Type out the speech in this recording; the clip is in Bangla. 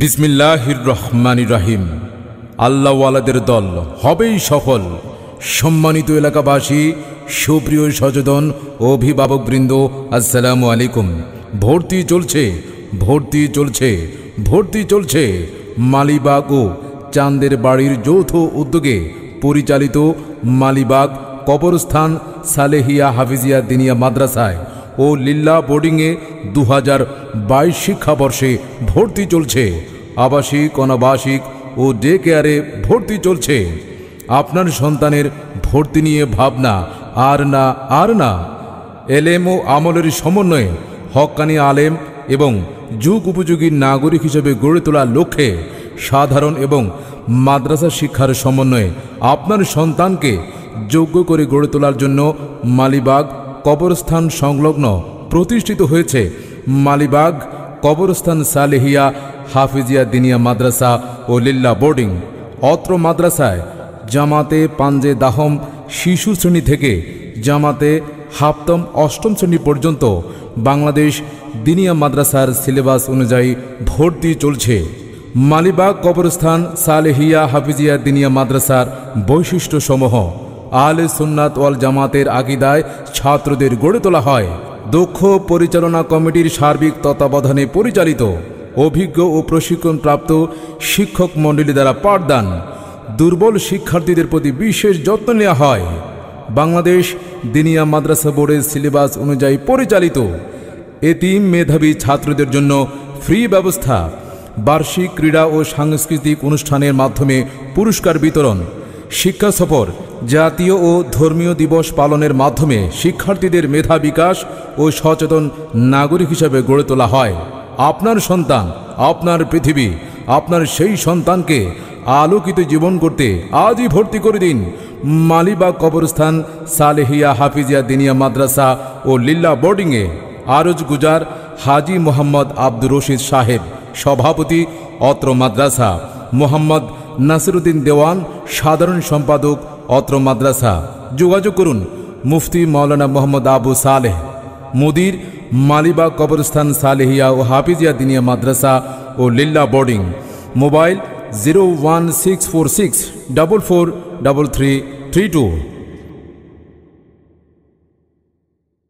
বিসমিল্লাহির রহমান রাহিম আল্লাহওয়ালাদের দল হবেই সফল সম্মানিত এলাকাবাসী সুপ্রিয় সচেতন অভিভাবকবৃন্দ আসসালামু আলাইকুম ভর্তি চলছে ভর্তি চলছে ভর্তি চলছে মালিবাগ ও চাঁদের বাড়ির যৌথ উদ্যোগে পরিচালিত মালিবাগ কবরস্থান সালেহিয়া হাফিজিয়া দিনিয়া মাদ্রাসায় ও লীলা বোর্ডিংয়ে দু হাজার বাইশ শিক্ষাবর্ষে ভর্তি চলছে আবাসিক অনাবাসিক ও ডে কেয়ারে ভর্তি চলছে আপনার সন্তানের ভর্তি নিয়ে ভাবনা আর না আর না এলেম ও আমলের সমন্বয়ে হকানি আলেম এবং যুগ উপযোগী নাগরিক হিসেবে গড়ে তোলার লক্ষ্যে সাধারণ এবং মাদ্রাসা শিক্ষার সমন্বয়ে আপনার সন্তানকে যোগ্য করে গড়ে তোলার জন্য মালিবাগ কবরস্থান সংলগ্ন প্রতিষ্ঠিত হয়েছে মালিবাগ কবরস্থান সালেহিয়া হাফিজিয়া দিনিয়া মাদ্রাসা ও লিল্লা বোর্ডিং অত্র মাদ্রাসায় জামাতে পাঞ্জে দাহম শিশু শ্রেণী থেকে জামাতে হাপ্তম অষ্টম শ্রেণী পর্যন্ত বাংলাদেশ দিনিয়া মাদ্রাসার সিলেবাস অনুযায়ী ভর্তি চলছে মালিবাগ কবরস্থান সালেহিয়া হাফিজিয়া দিনিয়া মাদ্রাসার বৈশিষ্ট্যসমূহ আলে সুন্নাত ওয়াল জামাতের আগিদায় ছাত্রদের গড়ে তোলা হয় দক্ষ পরিচালনা কমিটির সার্বিক তত্ত্বাবধানে পরিচালিত অভিজ্ঞ ও প্রশিক্ষণপ্রাপ্ত শিক্ষক মণ্ডলী দ্বারা পাঠদান দুর্বল শিক্ষার্থীদের প্রতি বিশেষ যত্ন নেওয়া হয় বাংলাদেশ দিনিয়া মাদ্রাসা বোর্ডের সিলেবাস অনুযায়ী পরিচালিত এতিম মেধাবী ছাত্রদের জন্য ফ্রি ব্যবস্থা বার্ষিক ক্রীড়া ও সাংস্কৃতিক অনুষ্ঠানের মাধ্যমে পুরস্কার বিতরণ শিক্ষা সফর জাতীয় ও ধর্মীয় দিবস পালনের মাধ্যমে শিক্ষার্থীদের মেধা বিকাশ ও সচেতন নাগরিক হিসেবে গড়ে তোলা হয় আপনার সন্তান আপনার পৃথিবী আপনার সেই সন্তানকে আলোকিত জীবন করতে আজই ভর্তি করে দিন মালিবা কবরস্থান সালেহিয়া হাফিজিয়া দিনিয়া মাদ্রাসা ও লিল্লা বোর্ডিংয়ে আরজ গুজার হাজি মোহাম্মদ আব্দুর রশিদ সাহেব সভাপতি অত্র মাদ্রাসা মোহাম্মদ নাসিরুদ্দিন দেওয়ান সাধারণ সম্পাদক অত্র মাদ্রাসা যোগাযোগ করুন মুফতি মৌলানা মোহাম্মদ আবু সালেহ মুদির মালিবা কবরস্থান সালেহিয়া ও হাফিজিয়া দিনিয়া মাদ্রাসা ও লিল্লা boarding mobile zero one six four six double four double three three two